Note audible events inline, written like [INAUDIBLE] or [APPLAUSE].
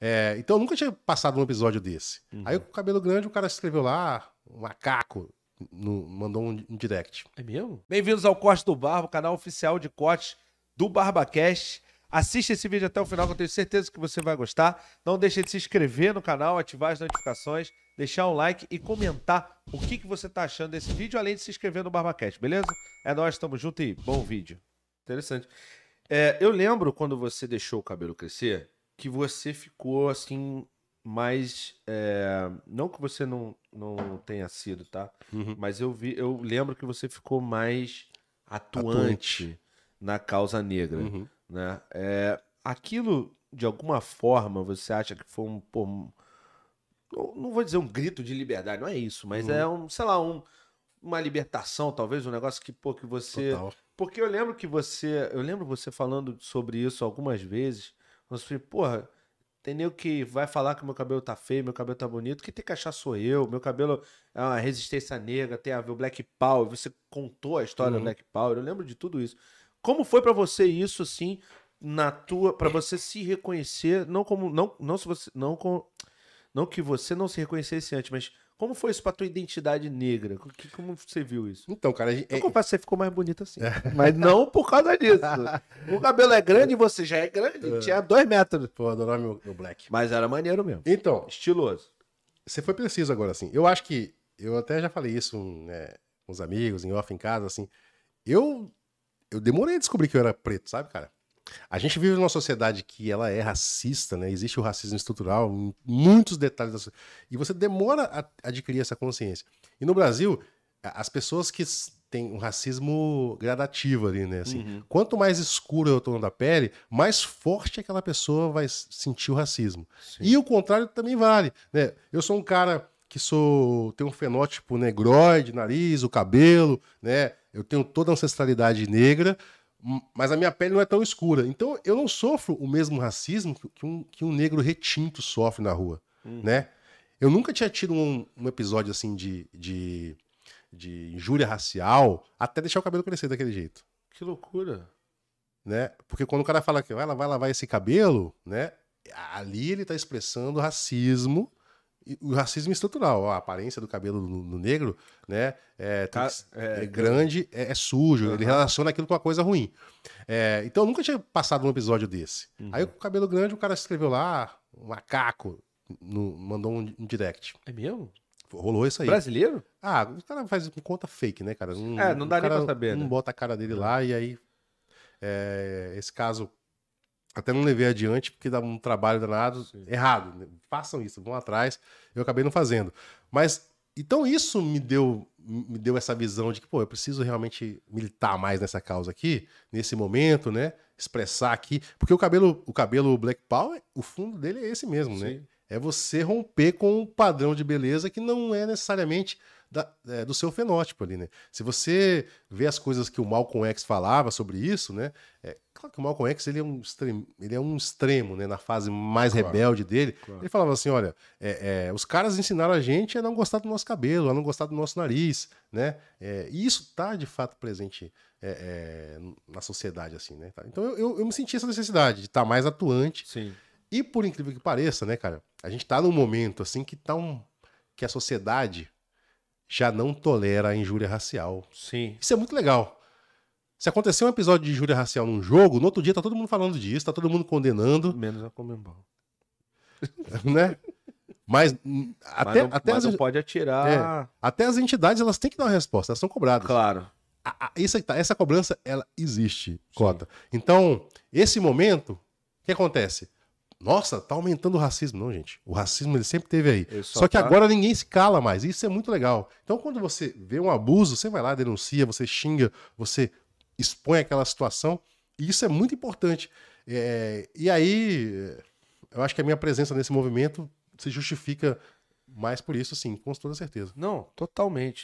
É, então eu nunca tinha passado um episódio desse. Uhum. Aí com o cabelo grande, o cara escreveu lá, macaco. No, mandou um direct. É mesmo? Bem-vindos ao Corte do Barba, canal oficial de corte do BarbaCast. Assista esse vídeo até o final, que eu tenho certeza que você vai gostar. Não deixe de se inscrever no canal, ativar as notificações, deixar um like e comentar o que, que você está achando desse vídeo, além de se inscrever no BarbaCast, beleza? É nós, tamo junto e bom vídeo. Interessante. É, eu lembro quando você deixou o cabelo crescer, que você ficou assim mais é, não que você não, não tenha sido, tá? Uhum. Mas eu vi, eu lembro que você ficou mais atuante, atuante. na causa negra, uhum. né? É, aquilo de alguma forma você acha que foi um, pô, não vou dizer um grito de liberdade, não é isso, mas uhum. é um, sei lá, um, uma libertação, talvez, um negócio que, pô, que você. Total. Porque eu lembro que você. Eu lembro você falando sobre isso algumas vezes, Vamos supor, porra, tem nem o que vai falar que meu cabelo tá feio, meu cabelo tá bonito. que tem que achar sou eu. Meu cabelo é uma resistência negra, tem a ver o Black Power. Você contou a história uhum. do Black Power. Eu lembro de tudo isso. Como foi para você isso, assim, na tua, para você se reconhecer, não como, não, não se você, não não que você não se reconhecesse antes, mas como foi isso pra tua identidade negra? como você viu isso? Então, cara, a gente... Eu é confesso, você ficou mais bonita assim. É. [LAUGHS] mas não por causa disso. o cabelo é grande e você já é grande. É. Tinha dois metros. Pô, adorar meu, meu black. Mas era maneiro mesmo. Então. Estiloso. Você foi preciso agora, assim. Eu acho que. Eu até já falei isso né, com os amigos, em off em casa, assim. Eu. Eu demorei a descobrir que eu era preto, sabe, cara? A gente vive numa sociedade que ela é racista, né? Existe o racismo estrutural muitos detalhes. Da... E você demora a adquirir essa consciência. E no Brasil, as pessoas que têm um racismo gradativo ali, né? Assim, uhum. Quanto mais escuro é o tom da pele, mais forte aquela pessoa vai sentir o racismo. Sim. E o contrário também vale, né? Eu sou um cara que sou tem um fenótipo negroide, nariz, o cabelo, né? Eu tenho toda a ancestralidade negra, mas a minha pele não é tão escura. Então eu não sofro o mesmo racismo que um, que um negro retinto sofre na rua, hum. né? Eu nunca tinha tido um, um episódio assim de, de, de, injúria racial até deixar o cabelo crescer daquele jeito. Que loucura. Né? Porque quando o cara fala que vai lavar, lavar esse cabelo, né? Ali ele está expressando racismo o racismo estrutural, a aparência do cabelo do, negro, né, é, tá, é, é grande, é, é sujo, uhum. ele relaciona aquilo com uma coisa ruim. É, então eu nunca tinha passado um episódio desse. Uhum. Aí com o cabelo grande, o cara escreveu lá, um macaco, no, mandou um, um direct. É meu? Rolou isso aí. Brasileiro? Ah, o cara faz com conta fake, né, cara? Não, é, não dá nem pra saber. Não né? bota a cara dele lá e aí. É, esse caso até não levei adiante, porque dá um trabalho danado Sim. errado. Né? Façam isso, vão atrás. Eu acabei não fazendo. Mas, então isso me deu, me deu essa visão de que, pô, eu preciso realmente militar mais nessa causa aqui, nesse momento, né? Expressar aqui. Porque o cabelo, o cabelo Black Power, o fundo dele é esse mesmo, né? Sim. né? É você romper com um padrão de beleza que não é necessariamente da, é, do seu fenótipo ali, né? Se você vê as coisas que o Malcolm X falava sobre isso, né? É, claro que o Malcolm X ele é um extremo, ele é um extremo, né? Na fase mais claro, rebelde dele, claro. ele falava assim, olha, é, é, os caras ensinaram a gente a não gostar do nosso cabelo, a não gostar do nosso nariz, né? É, e isso está de fato presente é, na sociedade, assim, né? Tá? Então eu, eu, eu me senti essa necessidade de estar tá mais atuante. Sim e por incrível que pareça, né, cara, a gente tá num momento assim que tá um que a sociedade já não tolera a injúria racial. Sim. Isso é muito legal. Se acontecer um episódio de injúria racial num jogo, no outro dia tá todo mundo falando disso, tá todo mundo condenando. Menos a Comembol. [LAUGHS] né? Mas, até, mas não, até mas as, pode atirar. É, até as entidades elas têm que dar uma resposta, elas são cobradas. Claro. A, a, essa, tá, essa cobrança ela existe, Sim. cota. Então, esse momento, o que acontece? Nossa, tá aumentando o racismo. Não, gente. O racismo ele sempre teve aí. Ele só, só que tá agora ninguém se cala mais. Isso é muito legal. Então, quando você vê um abuso, você vai lá, denuncia, você xinga, você expõe aquela situação. E isso é muito importante. É... E aí, eu acho que a minha presença nesse movimento se justifica mais por isso, sim, com toda certeza. Não, totalmente.